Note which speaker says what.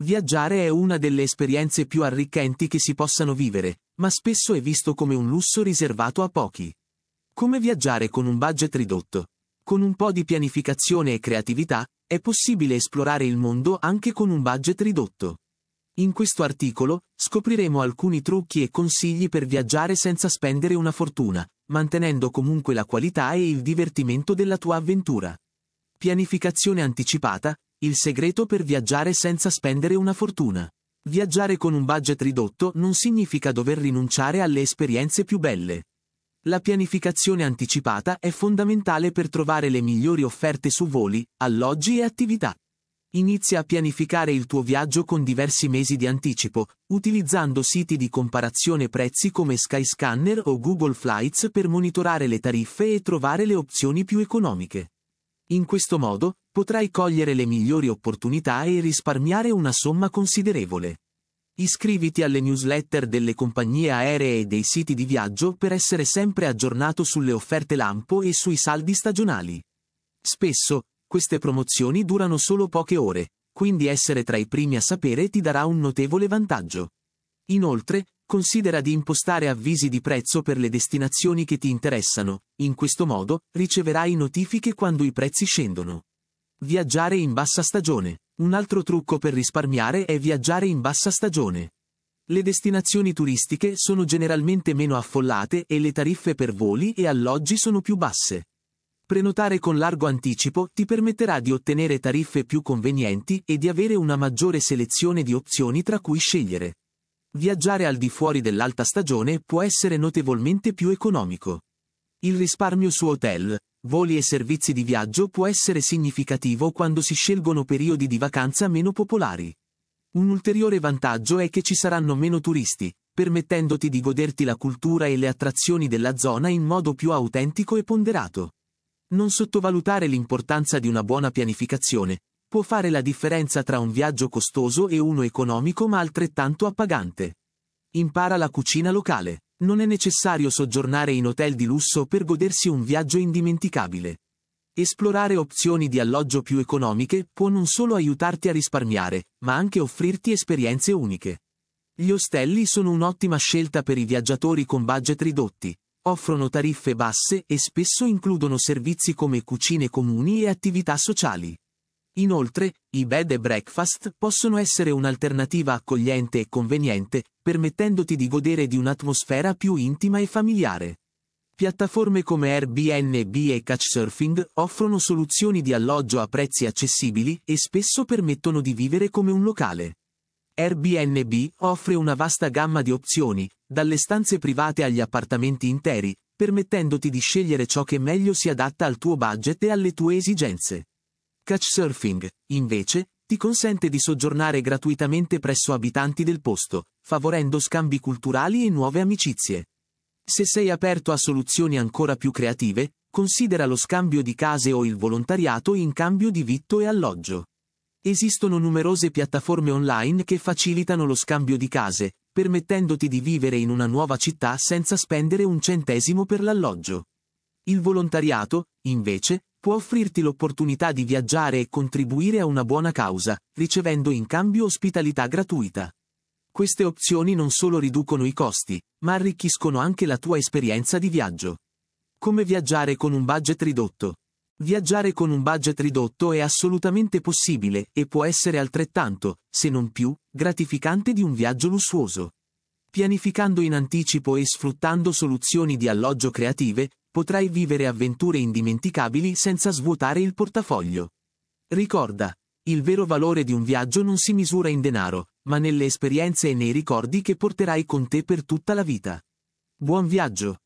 Speaker 1: Viaggiare è una delle esperienze più arricchenti che si possano vivere, ma spesso è visto come un lusso riservato a pochi. Come viaggiare con un budget ridotto? Con un po' di pianificazione e creatività, è possibile esplorare il mondo anche con un budget ridotto. In questo articolo scopriremo alcuni trucchi e consigli per viaggiare senza spendere una fortuna, mantenendo comunque la qualità e il divertimento della tua avventura. Pianificazione anticipata, il segreto per viaggiare senza spendere una fortuna. Viaggiare con un budget ridotto non significa dover rinunciare alle esperienze più belle. La pianificazione anticipata è fondamentale per trovare le migliori offerte su voli, alloggi e attività. Inizia a pianificare il tuo viaggio con diversi mesi di anticipo, utilizzando siti di comparazione prezzi come Skyscanner o Google Flights per monitorare le tariffe e trovare le opzioni più economiche. In questo modo, potrai cogliere le migliori opportunità e risparmiare una somma considerevole. Iscriviti alle newsletter delle compagnie aeree e dei siti di viaggio per essere sempre aggiornato sulle offerte lampo e sui saldi stagionali. Spesso, queste promozioni durano solo poche ore, quindi essere tra i primi a sapere ti darà un notevole vantaggio. Inoltre, considera di impostare avvisi di prezzo per le destinazioni che ti interessano, in questo modo riceverai notifiche quando i prezzi scendono. Viaggiare in bassa stagione. Un altro trucco per risparmiare è viaggiare in bassa stagione. Le destinazioni turistiche sono generalmente meno affollate e le tariffe per voli e alloggi sono più basse. Prenotare con largo anticipo ti permetterà di ottenere tariffe più convenienti e di avere una maggiore selezione di opzioni tra cui scegliere. Viaggiare al di fuori dell'alta stagione può essere notevolmente più economico. Il risparmio su hotel, voli e servizi di viaggio può essere significativo quando si scelgono periodi di vacanza meno popolari. Un ulteriore vantaggio è che ci saranno meno turisti, permettendoti di goderti la cultura e le attrazioni della zona in modo più autentico e ponderato. Non sottovalutare l'importanza di una buona pianificazione, può fare la differenza tra un viaggio costoso e uno economico ma altrettanto appagante. Impara la cucina locale. Non è necessario soggiornare in hotel di lusso per godersi un viaggio indimenticabile. Esplorare opzioni di alloggio più economiche può non solo aiutarti a risparmiare, ma anche offrirti esperienze uniche. Gli ostelli sono un'ottima scelta per i viaggiatori con budget ridotti, offrono tariffe basse e spesso includono servizi come cucine comuni e attività sociali. Inoltre, i bed e breakfast possono essere un'alternativa accogliente e conveniente, permettendoti di godere di un'atmosfera più intima e familiare. Piattaforme come Airbnb e Couchsurfing offrono soluzioni di alloggio a prezzi accessibili e spesso permettono di vivere come un locale. Airbnb offre una vasta gamma di opzioni, dalle stanze private agli appartamenti interi, permettendoti di scegliere ciò che meglio si adatta al tuo budget e alle tue esigenze. Couchsurfing, invece, ti consente di soggiornare gratuitamente presso abitanti del posto, favorendo scambi culturali e nuove amicizie. Se sei aperto a soluzioni ancora più creative, considera lo scambio di case o il volontariato in cambio di vitto e alloggio. Esistono numerose piattaforme online che facilitano lo scambio di case, permettendoti di vivere in una nuova città senza spendere un centesimo per l'alloggio. Il volontariato, invece, può offrirti l'opportunità di viaggiare e contribuire a una buona causa, ricevendo in cambio ospitalità gratuita. Queste opzioni non solo riducono i costi, ma arricchiscono anche la tua esperienza di viaggio. Come viaggiare con un budget ridotto? Viaggiare con un budget ridotto è assolutamente possibile e può essere altrettanto, se non più, gratificante di un viaggio lussuoso. Pianificando in anticipo e sfruttando soluzioni di alloggio creative, potrai vivere avventure indimenticabili senza svuotare il portafoglio. Ricorda, il vero valore di un viaggio non si misura in denaro, ma nelle esperienze e nei ricordi che porterai con te per tutta la vita. Buon viaggio!